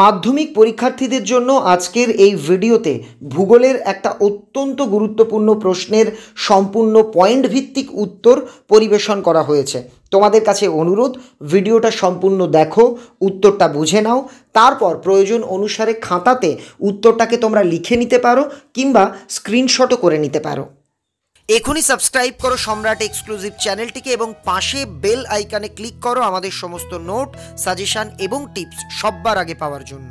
মাধ্যমিক পরীক্ষার্থীদের জন্য আজকের এই ভিডিওতে ভূগোলের একটা অত্যন্ত গুরুত্বপূর্ণ প্রশ্নের সম্পূর্ণ পয়েন্ট ভিত্তিক উত্তর পরিবেশন করা হয়েছে তোমাদের কাছে অনুরোধ ভিডিওটা সম্পূর্ণ দেখো উত্তরটা বুঝে নাও তারপর প্রয়োজন অনুসারে খাতাতে উত্তরটাকে তোমরা লিখে নিতে পারো কিংবা স্ক্রিনশটও করে নিতে পারো এখনই সাবস্ক্রাইব করো সম্রাট এক্সক্লুসিভ চ্যানেলটিকে এবং পাশে বেল আইকনে ক্লিক করো আমাদের সমস্ত নোট সাজেশান এবং টিপস সব্বার আগে পাওয়ার জন্য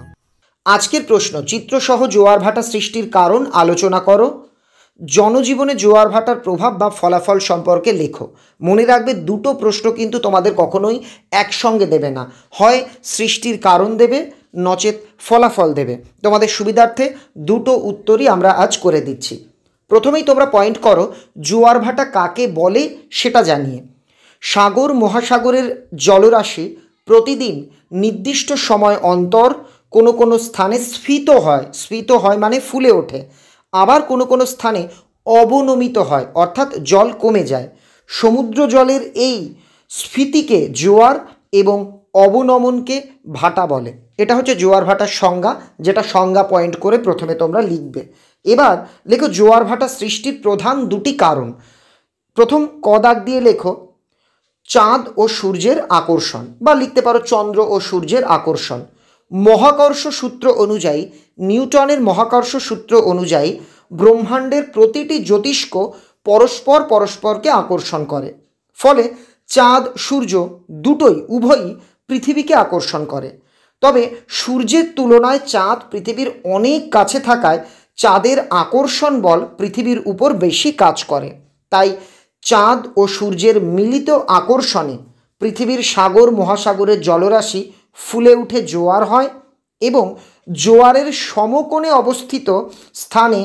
আজকের প্রশ্ন চিত্রসহ জোয়ার ভাটা সৃষ্টির কারণ আলোচনা করো জনজীবনে জোয়ার ভাটার প্রভাব বা ফলাফল সম্পর্কে লেখো মনে রাখবে দুটো প্রশ্ন কিন্তু তোমাদের কখনোই একসঙ্গে দেবে না হয় সৃষ্টির কারণ দেবে নচেত ফলাফল দেবে তোমাদের সুবিধার্থে দুটো উত্তরই আমরা আজ করে দিচ্ছি প্রথমেই তোমরা পয়েন্ট করো জোয়ার ভাটা কাকে বলে সেটা জানিয়ে সাগর মহাসাগরের জলরাশি প্রতিদিন নির্দিষ্ট সময় অন্তর কোনো কোনো স্থানে স্ফীত হয় স্ফীত হয় মানে ফুলে ওঠে আবার কোনো কোনো স্থানে অবনমিত হয় অর্থাৎ জল কমে যায় সমুদ্র জলের এই স্ফীতিকে জোয়ার এবং অবনমনকে ভাটা বলে এটা হচ্ছে জোয়ার ভাটার সংজ্ঞা যেটা সংজ্ঞা পয়েন্ট করে প্রথমে তোমরা লিখবে এবার লেখো জোয়ার ভাটা সৃষ্টির প্রধান দুটি কারণ প্রথম কদাক দিয়ে লেখো চাঁদ ও সূর্যের আকর্ষণ বা লিখতে পারো চন্দ্র ও সূর্যের আকর্ষণ মহাকর্ষ সূত্র অনুযায়ী নিউটনের মহাকর্ষ সূত্র অনুযায়ী ব্রহ্মাণ্ডের প্রতিটি জ্যোতিষ্ক পরস্পর পরস্পরকে আকর্ষণ করে ফলে চাঁদ সূর্য দুটোই উভয়ই পৃথিবীকে আকর্ষণ করে তবে সূর্যের তুলনায় চাঁদ পৃথিবীর অনেক কাছে থাকায় চাঁদের আকর্ষণ বল পৃথিবীর উপর বেশি কাজ করে তাই চাঁদ ও সূর্যের মিলিত আকর্ষণে পৃথিবীর সাগর মহাসাগরের জলরাশি ফুলে উঠে জোয়ার হয় এবং জোয়ারের সমকোণে অবস্থিত স্থানে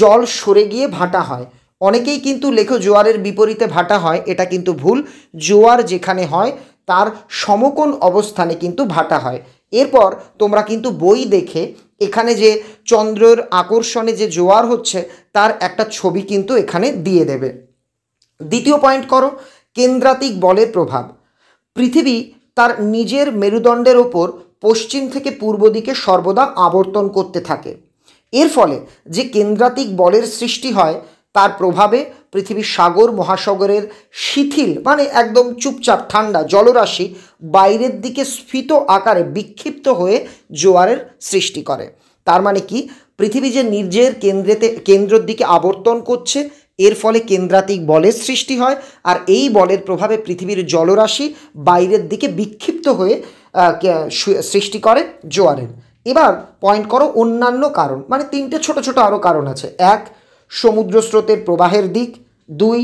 জল সরে গিয়ে ভাটা হয় অনেকেই কিন্তু লেখো জোয়ারের বিপরীতে ভাটা হয় এটা কিন্তু ভুল জোয়ার যেখানে হয় তার সমকোণ অবস্থানে কিন্তু ভাটা হয় এরপর তোমরা কিন্তু বই দেখে এখানে যে চন্দ্রের আকর্ষণে যে জোয়ার হচ্ছে তার একটা ছবি কিন্তু এখানে দিয়ে দেবে দ্বিতীয় পয়েন্ট করো কেন্দ্রাতিক বলের প্রভাব পৃথিবী তার নিজের মেরুদণ্ডের ওপর পশ্চিম থেকে পূর্ব দিকে সর্বদা আবর্তন করতে থাকে এর ফলে যে কেন্দ্রাতিক বলের সৃষ্টি হয় তার প্রভাবে পৃথিবীর সাগর মহাসাগরের শিথিল মানে একদম চুপচাপ ঠান্ডা জলরাশি বাইরের দিকে স্ফীত আকারে বিক্ষিপ্ত হয়ে জোয়ারের সৃষ্টি করে তার মানে কি পৃথিবী যে নিজের কেন্দ্রেতে কেন্দ্রের দিকে আবর্তন করছে এর ফলে কেন্দ্রাতিক বলের সৃষ্টি হয় আর এই বলের প্রভাবে পৃথিবীর জলরাশি বাইরের দিকে বিক্ষিপ্ত হয়ে সৃষ্টি করে জোয়ারের এবার পয়েন্ট করো অন্যান্য কারণ মানে তিনটে ছোট ছোট আরও কারণ আছে এক সমুদ্র স্রোতের প্রবাহের দিক দুই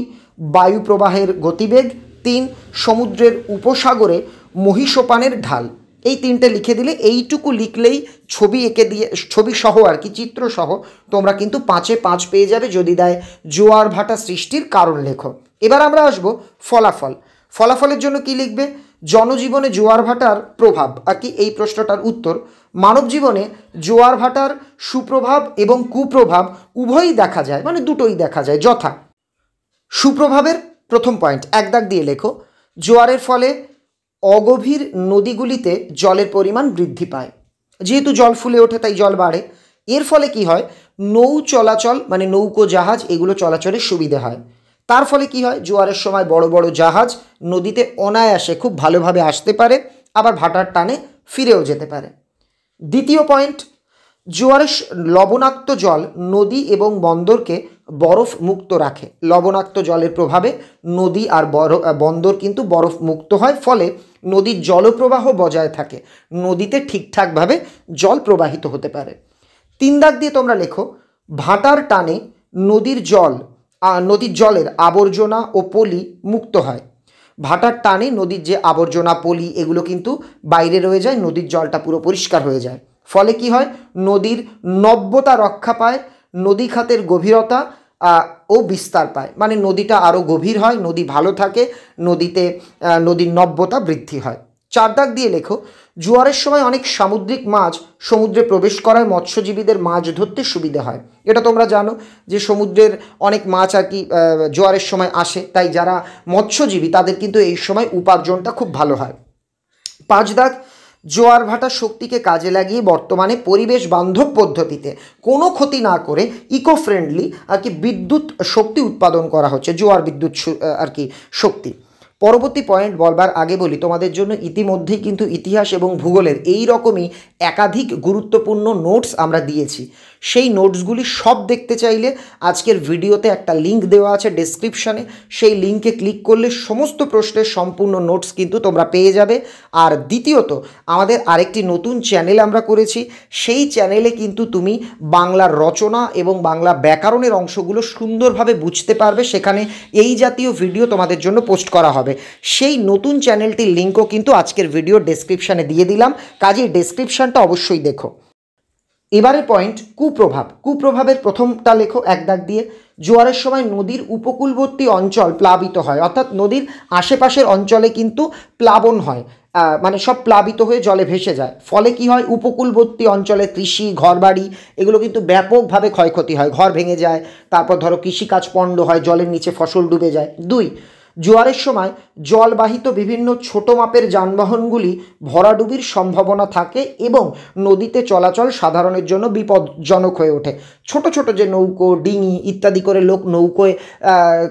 বায়ু প্রবাহের গতিবেগ তিন সমুদ্রের উপসাগরে মহিষপানের ঢাল এই তিনটে লিখে দিলে এইটুকু লিখলেই ছবি এঁকে দিয়ে ছবি সহ আর কি চিত্র সহ তোমরা কিন্তু পাঁচে পাঁচ পেয়ে যাবে যদি দেয় জোয়ার ভাটা সৃষ্টির কারণ লেখো এবার আমরা আসবো ফলাফল ফলাফলের জন্য কি লিখবে জনজীবনে জোয়ার ভাটার প্রভাব আর কি এই প্রশ্নটার উত্তর মানব জীবনে জোয়ার ভাটার সুপ্রভাব এবং কুপ্রভাব উভয়ই দেখা যায় মানে দুটোই দেখা যায় যথা সুপ্রভাবের প্রথম পয়েন্ট এক দাগ দিয়ে লেখো জোয়ারের ফলে অগভীর নদীগুলিতে জলের পরিমাণ বৃদ্ধি পায় যেহেতু জল ফুলে ওঠে তাই জল বাড়ে এর ফলে কি হয় নৌ চলাচল মানে নৌকো জাহাজ এগুলো চলাচলের সুবিধে হয় তার ফলে কি হয় জোয়ারের সময় বড় বড় জাহাজ নদীতে অনায়াসে খুব ভালোভাবে আসতে পারে আবার ভাটার টানে ফিরেও যেতে পারে দ্বিতীয় পয়েন্ট জোয়ারের লবণাক্ত জল নদী এবং বন্দরকে বরফ মুক্ত রাখে লবণাক্ত জলের প্রভাবে নদী আর বন্দর কিন্তু বরফ মুক্ত হয় ফলে নদীর জলপ্রবাহ বজায় থাকে নদীতে ঠিকঠাকভাবে জল প্রবাহিত হতে পারে তিন দাগ দিয়ে তোমরা লেখো ভাটার টানে নদীর জল নদীর জলের আবর্জনা ও পলি মুক্ত হয় ভাটার টানে নদীর যে আবর্জনা পলি এগুলো কিন্তু বাইরে রয়ে যায় নদীর জলটা পুরো পরিষ্কার হয়ে যায় ফলে কি হয় নদীর নব্যতা রক্ষা পায় নদী খাতের গভীরতা ও বিস্তার পায় মানে নদীটা আরও গভীর হয় নদী ভালো থাকে নদীতে নদীর নব্যতা বৃদ্ধি হয় চার দাগ দিয়ে লেখো জোয়ারের সময় অনেক সামুদ্রিক মাছ সমুদ্রে প্রবেশ করায় মৎস্যজীবীদের মাছ ধরতে সুবিধে হয় এটা তোমরা জানো যে সমুদ্রের অনেক মাছ আর কি জোয়ারের সময় আসে তাই যারা মৎস্যজীবী তাদের কিন্তু এই সময় উপার্জনটা খুব ভালো হয় পাঁচ দাগ জোয়ার ভাটা শক্তিকে কাজে লাগিয়ে বর্তমানে পরিবেশ বান্ধব পদ্ধতিতে কোনো ক্ষতি না করে ইকো ফ্রেন্ডলি আর কি বিদ্যুৎ শক্তি উৎপাদন করা হচ্ছে জোয়ার বিদ্যুৎ আর কি শক্তি পরবর্তী পয়েন্ট বলবার আগে বলি তোমাদের জন্য ইতিমধ্যেই কিন্তু ইতিহাস এবং ভূগোলের এই রকমই একাধিক গুরুত্বপূর্ণ নোটস আমরা দিয়েছি সেই নোটসগুলি সব দেখতে চাইলে আজকের ভিডিওতে একটা লিঙ্ক দেওয়া আছে ডেসক্রিপশানে সেই লিঙ্কে ক্লিক করলে সমস্ত প্রশ্নের সম্পূর্ণ নোটস কিন্তু তোমরা পেয়ে যাবে আর দ্বিতীয়ত আমাদের আরেকটি নতুন চ্যানেল আমরা করেছি সেই চ্যানেলে কিন্তু তুমি বাংলার রচনা এবং বাংলা ব্যাকরণের অংশগুলো সুন্দরভাবে বুঝতে পারবে সেখানে এই জাতীয় ভিডিও তোমাদের জন্য পোস্ট করা হবে হবে সেই নতুন চ্যানেলটির লিঙ্কও কিন্তু আজকের ভিডিও ডেসক্রিপশানে দিয়ে দিলাম কাজেই ডেসক্রিপশানটা অবশ্যই দেখো এবারের পয়েন্ট কুপ্রভাব কুপ্রভাবের প্রথমটা লেখো এক দাগ দিয়ে জোয়ারের সময় নদীর উপকূলবর্তী অঞ্চল প্লাবিত হয় অর্থাৎ নদীর আশেপাশের অঞ্চলে কিন্তু প্লাবন হয় মানে সব প্লাবিত হয়ে জলে ভেসে যায় ফলে কি হয় উপকূলবর্তী অঞ্চলে কৃষি ঘরবাড়ি এগুলো কিন্তু ব্যাপকভাবে ক্ষয়ক্ষতি হয় ঘর ভেঙে যায় তারপর ধরো কৃষিকাজ পণ্ড হয় জলের নিচে ফসল ডুবে যায় দুই জোয়ারের সময় জলবাহিত বিভিন্ন ছোট মাপের যানবাহনগুলি ভরাডুবির সম্ভাবনা থাকে এবং নদীতে চলাচল সাধারণের জন্য বিপজ্জনক হয়ে ওঠে ছোট ছোট যে নৌকো ডিঙি ইত্যাদি করে লোক নৌকোয়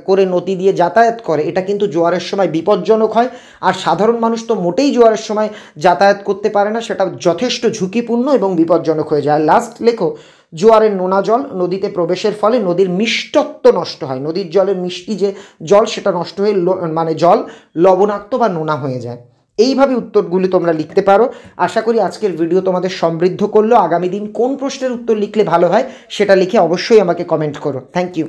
করে নদী দিয়ে যাতায়াত করে এটা কিন্তু জোয়ারের সময় বিপজ্জনক হয় আর সাধারণ মানুষ তো মোটেই জোয়ারের সময় যাতায়াত করতে পারে না সেটা যথেষ্ট ঝুঁকিপূর্ণ এবং বিপজ্জনক হয়ে যায় লাস্ট লেখো জোয়ারের নোনা জল নদীতে প্রবেশের ফলে নদীর মিষ্টত্ব নষ্ট হয় নদীর জলের মিষ্টি যে জল সেটা নষ্ট হয়ে মানে জল লবণাক্ত বা নোনা হয়ে যায় এইভাবে উত্তরগুলি তোমরা লিখতে পারো আশা করি আজকের ভিডিও তোমাদের সমৃদ্ধ করলো আগামী দিন কোন প্রশ্নের উত্তর লিখলে ভালো হয় সেটা লিখে অবশ্যই আমাকে কমেন্ট করো থ্যাংক ইউ